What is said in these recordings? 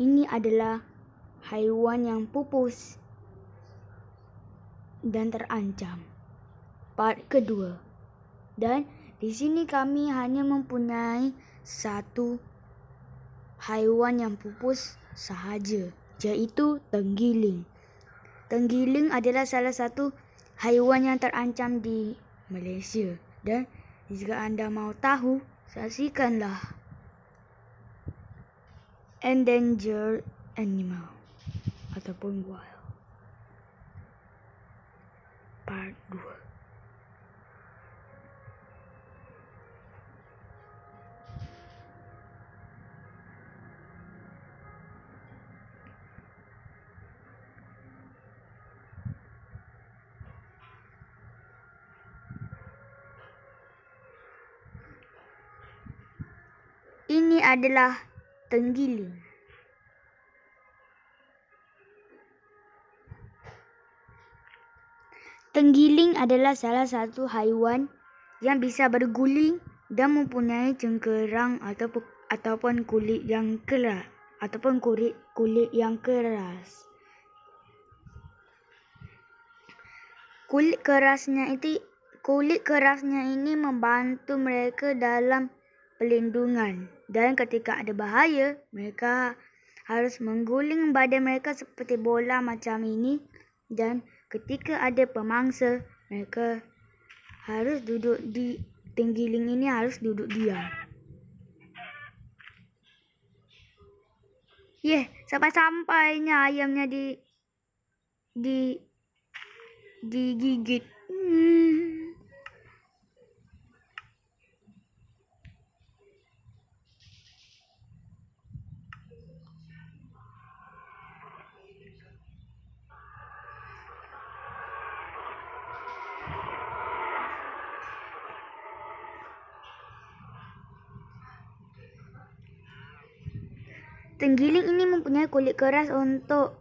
Ini adalah haiwan yang pupus dan terancam. Part kedua. Dan di sini kami hanya mempunyai satu haiwan yang pupus sahaja, iaitu tenggiling. Tenggiling adalah salah satu haiwan yang terancam di Malaysia. Dan jika anda mahu tahu, saksikanlah endangered animal ataupun wild part 2 ini adalah tenggiling. Tenggiling adalah salah satu haiwan yang bisa berguling dan mempunyai cengkerang ataupun ataupun kulit yang keras ataupun kulit kulit yang keras. Kulit kerasnya itu kulit kerasnya ini membantu mereka dalam pelindungan dan ketika ada bahaya, mereka harus mengguling badan mereka seperti bola macam ini dan ketika ada pemangsa, mereka harus duduk di tenggiling ini harus duduk diam. Yeah sampai sampainya ayamnya di di digigit. Hmm. Tenggiling ini mempunyai kulit keras untuk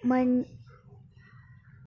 men-